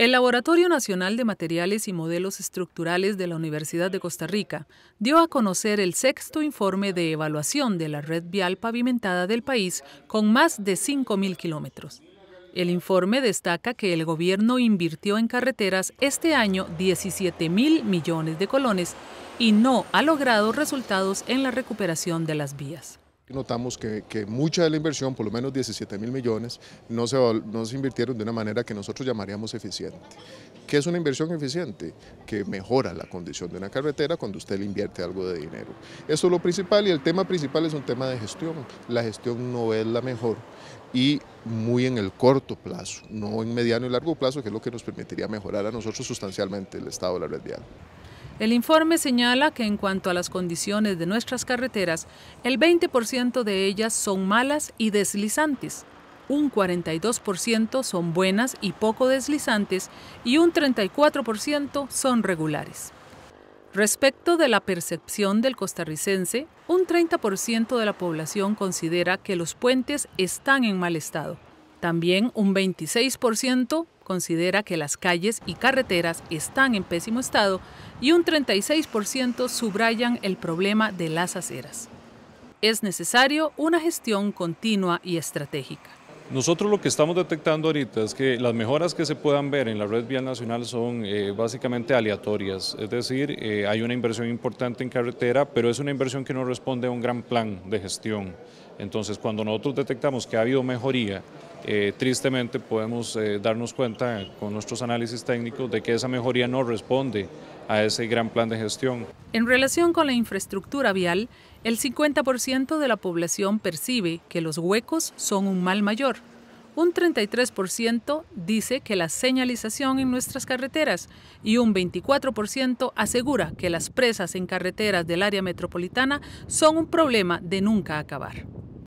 El Laboratorio Nacional de Materiales y Modelos Estructurales de la Universidad de Costa Rica dio a conocer el sexto informe de evaluación de la red vial pavimentada del país con más de 5.000 kilómetros. El informe destaca que el gobierno invirtió en carreteras este año 17 mil millones de colones y no ha logrado resultados en la recuperación de las vías. Notamos que, mucha de la inversión, por lo menos 17 mil millones, no se, no se invirtieron de una manera que nosotros llamaríamos eficiente. ¿Qué es una inversión eficiente? Que mejora la condición de una carretera cuando usted le invierte algo de dinero. Eso es lo principal y el tema principal es un tema de gestión. La gestión no es la mejor y muy en el corto plazo, no en mediano y largo plazo, que es lo que nos permitiría mejorar a nosotros sustancialmente el estado de la red vial. El informe señala que en cuanto a las condiciones de nuestras carreteras, el 20% de ellas son malas y deslizantes, un 42% son buenas y poco deslizantes y un 34% son regulares. Respecto de la percepción del costarricense, un 30% de la población considera que los puentes están en mal estado. También un 26% considera que las calles y carreteras están en pésimo estado y un 36% subrayan el problema de las aceras. Es necesario una gestión continua y estratégica. Nosotros lo que estamos detectando ahorita es que las mejoras que se puedan ver en la red vial nacional son eh, básicamente aleatorias, es decir, eh, hay una inversión importante en carretera, pero es una inversión que no responde a un gran plan de gestión. Entonces, cuando nosotros detectamos que ha habido mejoría eh, tristemente podemos eh, darnos cuenta con nuestros análisis técnicos de que esa mejoría no responde a ese gran plan de gestión. En relación con la infraestructura vial, el 50% de la población percibe que los huecos son un mal mayor. Un 33% dice que la señalización en nuestras carreteras y un 24% asegura que las presas en carreteras del área metropolitana son un problema de nunca acabar.